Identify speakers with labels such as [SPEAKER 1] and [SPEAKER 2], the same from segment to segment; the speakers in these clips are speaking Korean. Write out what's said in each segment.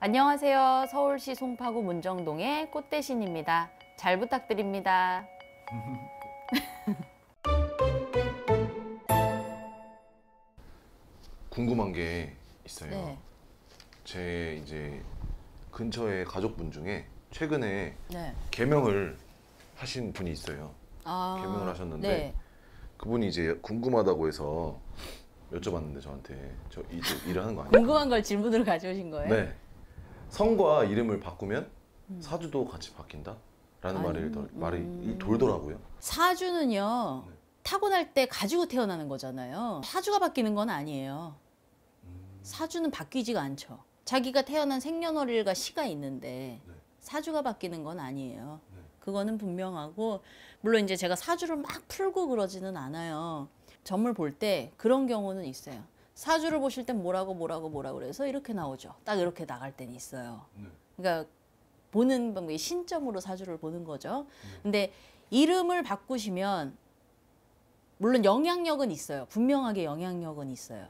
[SPEAKER 1] 안녕하세요. 서울시 송파구 문정동의 꽃대신입니다. 잘 부탁드립니다. 궁금한 게 있어요. 네. 제 이제 근처에 가족분 중에 최근에 네. 개명을 하신 분이 있어요. 아 개명을 하셨는데 네. 그분이 이제 궁금하다고 해서 여쭤봤는데 저한테 저 이제 일하는 거 아니에요? 궁금한 걸 질문으로 가져오신 거예요? 네. 성과 이름을 바꾸면 음. 사주도 같이 바뀐다? 라는 말을, 음. 말이 음. 돌더라고요. 사주는요. 네. 타고날 때 가지고 태어나는 거잖아요. 사주가 바뀌는 건 아니에요. 음. 사주는 바뀌지가 않죠. 자기가 태어난 생년월일과 시가 있는데 네. 사주가 바뀌는 건 아니에요. 네. 그거는 분명하고 물론 이제 제가 사주를 막 풀고 그러지는 않아요. 점을 볼 때 그런 경우는 있어요. 사주를 보실 땐 뭐라고 뭐라고 뭐라고 그래서 이렇게 나오죠. 딱 이렇게 나갈 때는 있어요. 네. 그러니까 보는 방법이 신점으로 사주를 보는 거죠. 네. 근데 이름을 바꾸시면 물론 영향력은 있어요. 분명하게 영향력은 있어요.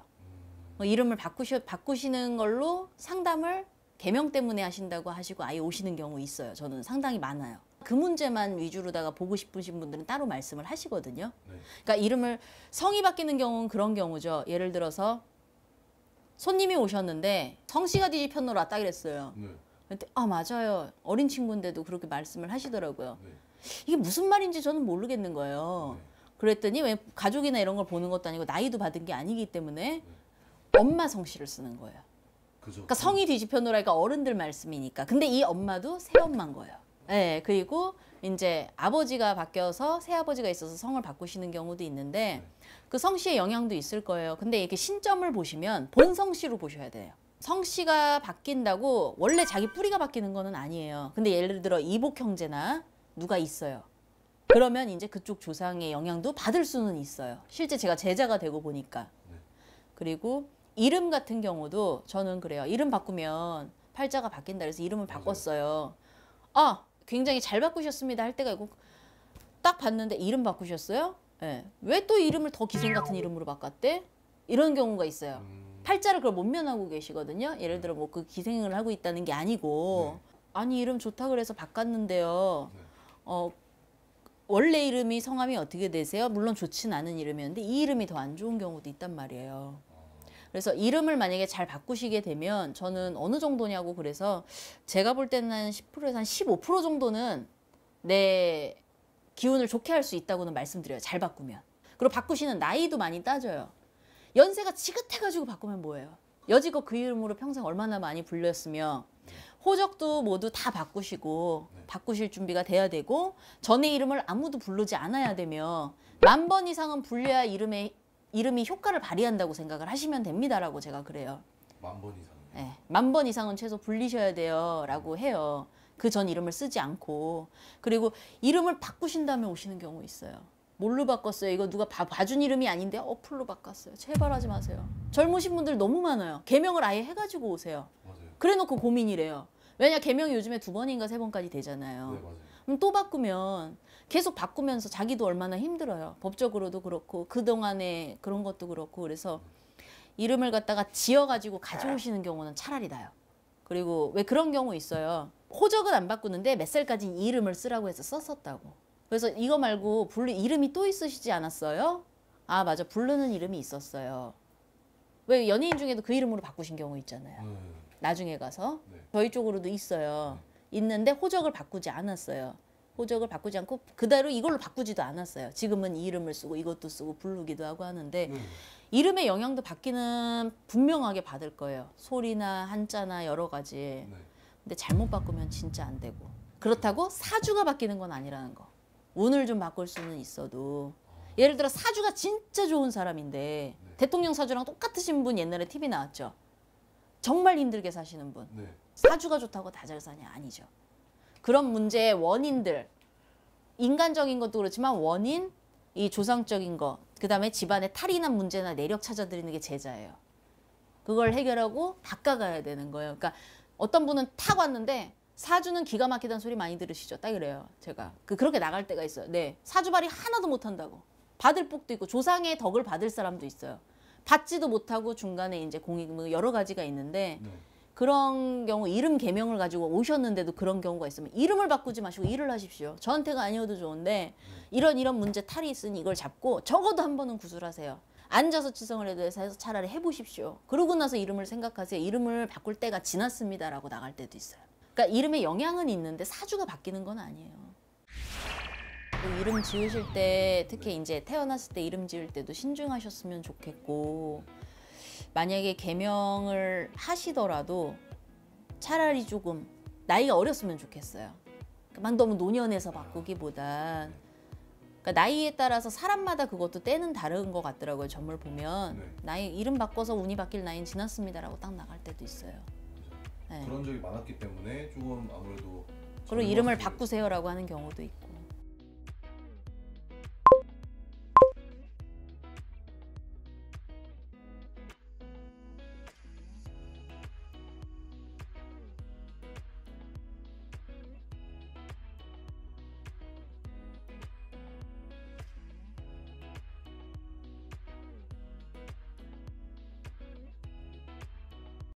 [SPEAKER 1] 뭐 음. 이름을 바꾸시, 바꾸시는 걸로 상담을 개명 때문에 하신다고 하시고 아예 오시는 경우 있어요. 저는 상당히 많아요. 그 문제만 위주로다가 보고 싶으신 분들은 따로 말씀을 하시거든요. 네. 그러니까 이름을 성이 바뀌는 경우는 그런 경우죠. 예를 들어서 손님이 오셨는데 성씨가 뒤집혔노라딱 그랬어요. 네. 아 맞아요. 어린 친구인데도 그렇게 말씀을 하시더라고요. 네. 이게 무슨 말인지 저는 모르겠는 거예요. 네. 그랬더니 왜 가족이나 이런 걸 보는 것도 아니고 나이도 받은 게 아니기 때문에 네. 엄마 성씨를 쓰는 거예요. 그죠. 그러니까 성이 뒤집혀 음. 놓으라니까 어른들 말씀이니까. 근데 이 엄마도 새엄마인 거예요. 네, 그리고 이제 아버지가 바뀌어서 새아버지가 있어서 성을 바꾸시는 경우도 있는데 네. 그 성씨의 영향도 있을 거예요. 근데 이렇게 신점을 보시면 본성씨로 보셔야 돼요. 성씨가 바뀐다고 원래 자기 뿌리가 바뀌는 거는 아니에요. 근데 예를 들어 이복 형제나 누가 있어요. 그러면 이제 그쪽 조상의 영향도 받을 수는 있어요. 실제 제가 제자가 되고 보니까. 네. 그리고 이름 같은 경우도 저는 그래요. 이름 바꾸면 팔자가 바뀐다 그래서 이름을 네. 바꿨어요. 아, 굉장히 잘 바꾸셨습니다 할 때가 있고 딱 봤는데 이름 바꾸셨어요? 예. 왜 또 이름을 더 기생 같은 이름으로 바꿨대? 이런 경우가 있어요. 음. 팔자를 그걸 못 면하고 계시거든요. 예를 들어 뭐 그 기생을 하고 있다는 게 아니고 네. 아니 이름 좋다 그래서 바꿨는데요. 네. 어 원래 이름이 성함이 어떻게 되세요? 물론 좋진 않은 이름이었는데 이 이름이 더 안 좋은 경우도 있단 말이에요. 그래서 이름을 만약에 잘 바꾸시게 되면 저는 어느 정도냐고 그래서 제가 볼 때는 한 10%에서 한 15% 정도는 내 기운을 좋게 할 수 있다고는 말씀드려요. 잘 바꾸면. 그리고 바꾸시는 나이도 많이 따져요. 연세가 지긋해가지고 바꾸면 뭐예요? 여지껏 그 이름으로 평생 얼마나 많이 불렸으며 호적도 모두 다 바꾸시고 네. 바꾸실 준비가 돼야 되고 전에 이름을 아무도 부르지 않아야 되며 만 번 이상은 불려야 이름에 이름이 효과를 발휘한다고 생각을 하시면 됩니다라고 제가 그래요. 만 번 이상. 네, 만 번 이상은 최소 불리셔야 돼요라고 해요. 그 전 이름을 쓰지 않고 그리고 이름을 바꾸신 다음에 오시는 경우 있어요. 뭘로 바꿨어요? 이거 누가 봐, 봐준 이름이 아닌데 어플로 바꿨어요. 제발 하지 마세요. 젊으신 분들 너무 많아요. 개명을 아예 해가지고 오세요. 맞아요. 그래놓고 고민이래요. 왜냐 개명이 요즘에 두 번인가 세 번까지 되잖아요. 네, 그럼 또 바꾸면 계속 바꾸면서 자기도 얼마나 힘들어요. 법적으로도 그렇고 그동안에 그런 것도 그렇고 그래서 이름을 갖다가 지어가지고 가져오시는 경우는 차라리 나요. 그리고 왜 그런 경우 있어요. 호적은 안 바꾸는데 몇 살까지 이 이름을 쓰라고 해서 썼었다고. 그래서 이거 말고 불르 이름이 또 있으시지 않았어요? 아 맞아 부르는 이름이 있었어요. 왜 연예인 중에도 그 이름으로 바꾸신 경우 있잖아요. 음. 나중에 가서 네. 저희 쪽으로도 있어요. 네. 있는데 호적을 바꾸지 않았어요. 호적을 바꾸지 않고 그대로 이걸로 바꾸지도 않았어요. 지금은 이름을 쓰고 이것도 쓰고 부르기도 하고 하는데 네. 이름의 영향도 바뀌는 분명하게 받을 거예요. 소리나 한자나 여러 가지. 네. 근데 잘못 바꾸면 진짜 안 되고 그렇다고 사주가 바뀌는 건 아니라는 거. 운을 좀 바꿀 수는 있어도 예를 들어 사주가 진짜 좋은 사람인데 네. 대통령 사주랑 똑같으신 분 옛날에 TV 나왔죠. 정말 힘들게 사시는 분 네. 사주가 좋다고 다 잘 사냐 아니죠. 그런 문제의 원인들 인간적인 것도 그렇지만 원인 이 조상적인 거 그다음에 집안의 탈이나 문제나 내력 찾아드리는 게 제자예요. 그걸 해결하고 닦아가야 되는 거예요. 그러니까 어떤 분은 탁 왔는데 사주는 기가 막히다는 소리 많이 들으시죠. 딱 이래요. 제가 그 그렇게 나갈 때가 있어요. 네 사주발이 하나도 못한다고 받을 복도 있고 조상의 덕을 받을 사람도 있어요. 받지도 못하고 중간에 이제 공익 뭐 여러 가지가 있는데 네. 그런 경우 이름 개명을 가지고 오셨는데도 그런 경우가 있으면 이름을 바꾸지 마시고 일을 하십시오. 저한테가 아니어도 좋은데 이런 이런 문제 탈이 있으니 이걸 잡고 적어도 한 번은 구술하세요. 앉아서 지성을 해도 해서 차라리 해보십시오. 그러고 나서 이름을 생각하세요. 이름을 바꿀 때가 지났습니다라고 나갈 때도 있어요. 그러니까 이름에 영향은 있는데 사주가 바뀌는 건 아니에요. 또 뭐 이름 지으실 때 특히 이제 태어났을 때 이름 지을 때도 신중하셨으면 좋겠고 만약에 개명을 하시더라도 차라리 조금 나이가 어렸으면 좋겠어요. 그러니까 막 너무 노년에서 바꾸기보다 그러니까 나이에 따라서 사람마다 그것도 때는 다른 것 같더라고요. 점을 보면 네. 나이 이름 바꿔서 운이 바뀔 나이는 지났습니다라고 딱 나갈 때도 있어요. 네. 그런 적이 많았기 때문에 조금 아무래도 그리고 이름을 바꾸세요라고 하는 경우도 있고.